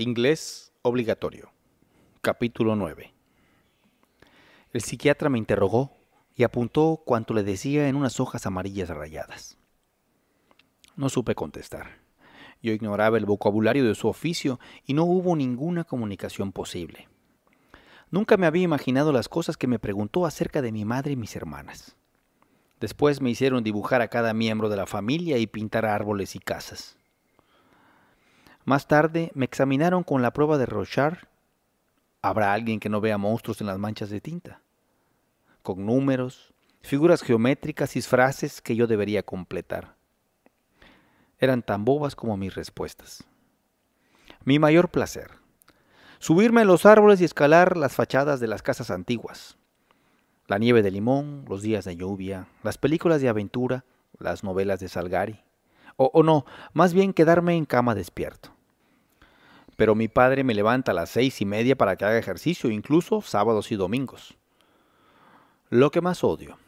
Inglés obligatorio. Capítulo 9. El psiquiatra me interrogó y apuntó cuanto le decía en unas hojas amarillas rayadas. No supe contestar. Yo ignoraba el vocabulario de su oficio y no hubo ninguna comunicación posible. Nunca me había imaginado las cosas que me preguntó acerca de mi madre y mis hermanas. Después me hicieron dibujar a cada miembro de la familia y pintar árboles y casas. Más tarde me examinaron con la prueba de Rochard. Habrá alguien que no vea monstruos en las manchas de tinta. Con números, figuras geométricas y frases que yo debería completar. Eran tan bobas como mis respuestas. Mi mayor placer. Subirme a los árboles y escalar las fachadas de las casas antiguas. La nieve de limón, los días de lluvia, las películas de aventura, las novelas de Salgari. O, o no, más bien quedarme en cama despierto pero mi padre me levanta a las seis y media para que haga ejercicio, incluso sábados y domingos. Lo que más odio,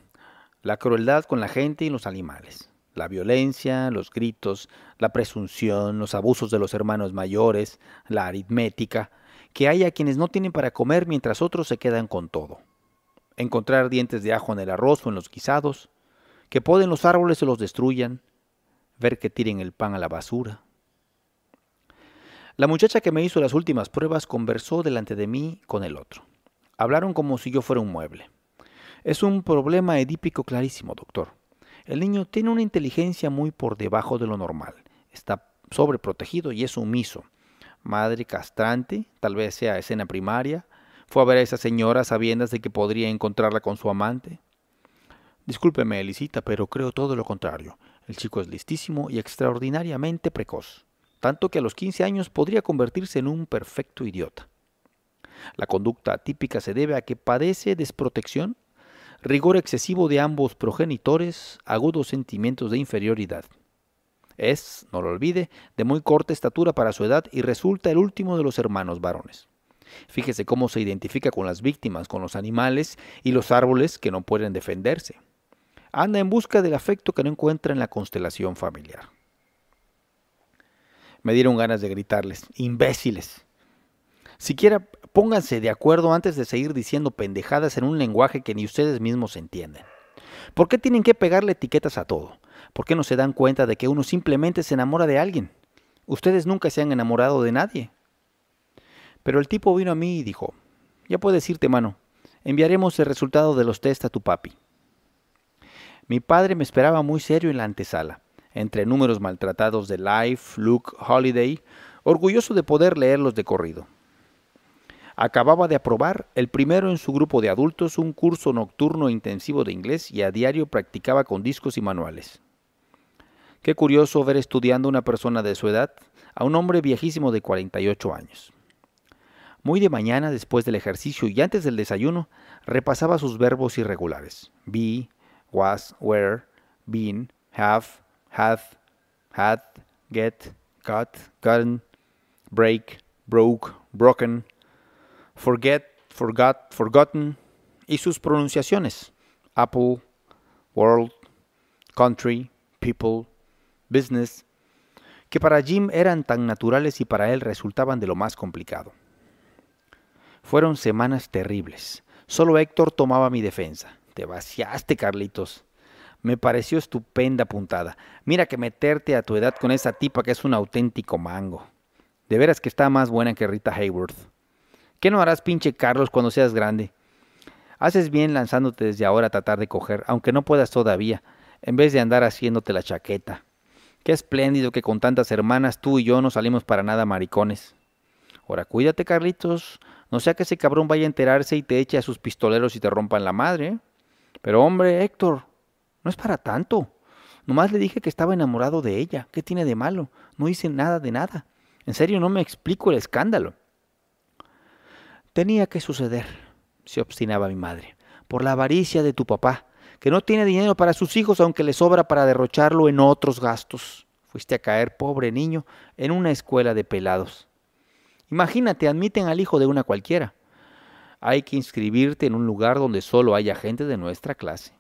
la crueldad con la gente y los animales, la violencia, los gritos, la presunción, los abusos de los hermanos mayores, la aritmética, que haya quienes no tienen para comer mientras otros se quedan con todo. Encontrar dientes de ajo en el arroz o en los guisados, que pueden los árboles se los destruyan, ver que tiren el pan a la basura, la muchacha que me hizo las últimas pruebas conversó delante de mí con el otro. Hablaron como si yo fuera un mueble. Es un problema edípico clarísimo, doctor. El niño tiene una inteligencia muy por debajo de lo normal. Está sobreprotegido y es sumiso. Madre castrante, tal vez sea escena primaria. Fue a ver a esa señora sabiendas de que podría encontrarla con su amante. Discúlpeme, Elisita, pero creo todo lo contrario. El chico es listísimo y extraordinariamente precoz tanto que a los 15 años podría convertirse en un perfecto idiota. La conducta atípica se debe a que padece desprotección, rigor excesivo de ambos progenitores, agudos sentimientos de inferioridad. Es, no lo olvide, de muy corta estatura para su edad y resulta el último de los hermanos varones. Fíjese cómo se identifica con las víctimas, con los animales y los árboles que no pueden defenderse. Anda en busca del afecto que no encuentra en la constelación familiar me dieron ganas de gritarles, imbéciles. Siquiera pónganse de acuerdo antes de seguir diciendo pendejadas en un lenguaje que ni ustedes mismos entienden. ¿Por qué tienen que pegarle etiquetas a todo? ¿Por qué no se dan cuenta de que uno simplemente se enamora de alguien? Ustedes nunca se han enamorado de nadie. Pero el tipo vino a mí y dijo, ya puedes irte, mano. Enviaremos el resultado de los test a tu papi. Mi padre me esperaba muy serio en la antesala entre números maltratados de Life, Luke, Holiday, orgulloso de poder leerlos de corrido. Acababa de aprobar el primero en su grupo de adultos un curso nocturno intensivo de inglés y a diario practicaba con discos y manuales. Qué curioso ver estudiando una persona de su edad a un hombre viejísimo de 48 años. Muy de mañana, después del ejercicio y antes del desayuno, repasaba sus verbos irregulares. Be, was, were, been, have, hath, had, get, cut, gotten, break, broke, broken, forget, forgot, forgotten y sus pronunciaciones. Apple, world, country, people, business, que para Jim eran tan naturales y para él resultaban de lo más complicado. Fueron semanas terribles. Solo Héctor tomaba mi defensa. Te vaciaste, Carlitos. Me pareció estupenda puntada. Mira que meterte a tu edad con esa tipa que es un auténtico mango. De veras que está más buena que Rita Hayworth. ¿Qué no harás, pinche Carlos, cuando seas grande? Haces bien lanzándote desde ahora a tratar de coger, aunque no puedas todavía, en vez de andar haciéndote la chaqueta. Qué espléndido que con tantas hermanas tú y yo no salimos para nada maricones. Ahora cuídate, Carlitos. No sea que ese cabrón vaya a enterarse y te eche a sus pistoleros y te rompan la madre. ¿eh? Pero hombre, Héctor, no es para tanto. Nomás le dije que estaba enamorado de ella. ¿Qué tiene de malo? No hice nada de nada. En serio, no me explico el escándalo. Tenía que suceder, se obstinaba mi madre, por la avaricia de tu papá, que no tiene dinero para sus hijos aunque le sobra para derrocharlo en otros gastos. Fuiste a caer, pobre niño, en una escuela de pelados. Imagínate, admiten al hijo de una cualquiera. Hay que inscribirte en un lugar donde solo haya gente de nuestra clase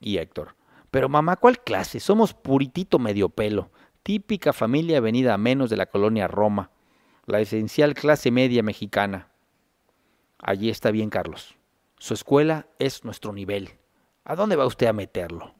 y Héctor. Pero mamá, ¿cuál clase? Somos puritito medio pelo, típica familia venida a menos de la colonia Roma, la esencial clase media mexicana. Allí está bien, Carlos. Su escuela es nuestro nivel. ¿A dónde va usted a meterlo?